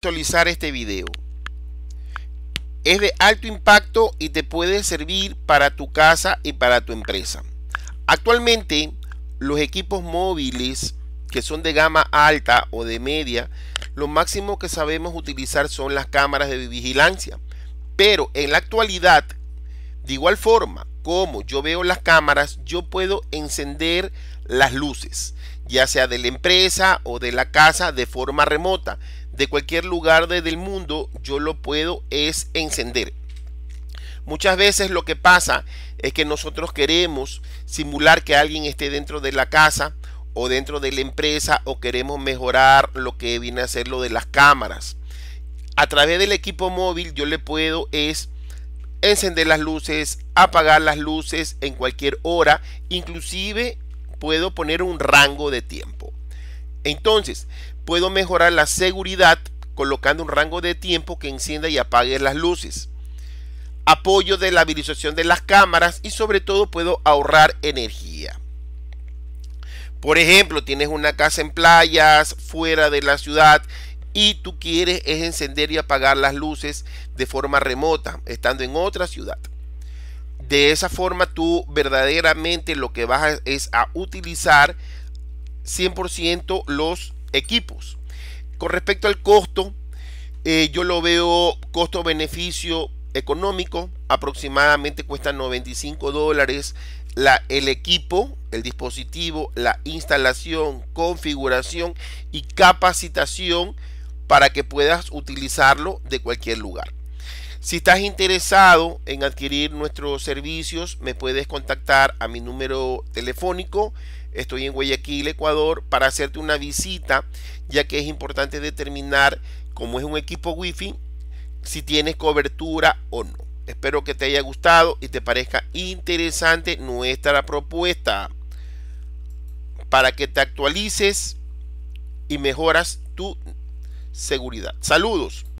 actualizar este vídeo Es de alto impacto y te puede servir para tu casa y para tu empresa. Actualmente, los equipos móviles que son de gama alta o de media, lo máximo que sabemos utilizar son las cámaras de vigilancia. Pero en la actualidad, de igual forma, como yo veo las cámaras, yo puedo encender las luces, ya sea de la empresa o de la casa de forma remota de cualquier lugar del mundo, yo lo puedo es encender. Muchas veces lo que pasa es que nosotros queremos simular que alguien esté dentro de la casa o dentro de la empresa o queremos mejorar lo que viene a ser lo de las cámaras. A través del equipo móvil yo le puedo es encender las luces, apagar las luces en cualquier hora, inclusive puedo poner un rango de tiempo. Entonces, puedo mejorar la seguridad colocando un rango de tiempo que encienda y apague las luces. Apoyo de la habilitación de las cámaras y sobre todo puedo ahorrar energía. Por ejemplo, tienes una casa en playas, fuera de la ciudad y tú quieres es encender y apagar las luces de forma remota, estando en otra ciudad. De esa forma tú verdaderamente lo que vas es a utilizar 100% los equipos. Con respecto al costo, eh, yo lo veo costo-beneficio económico. Aproximadamente cuesta 95 dólares la, el equipo, el dispositivo, la instalación, configuración y capacitación para que puedas utilizarlo de cualquier lugar. Si estás interesado en adquirir nuestros servicios, me puedes contactar a mi número telefónico. Estoy en Guayaquil, Ecuador, para hacerte una visita, ya que es importante determinar, cómo es un equipo wifi, si tienes cobertura o no. Espero que te haya gustado y te parezca interesante nuestra propuesta para que te actualices y mejoras tu seguridad. Saludos.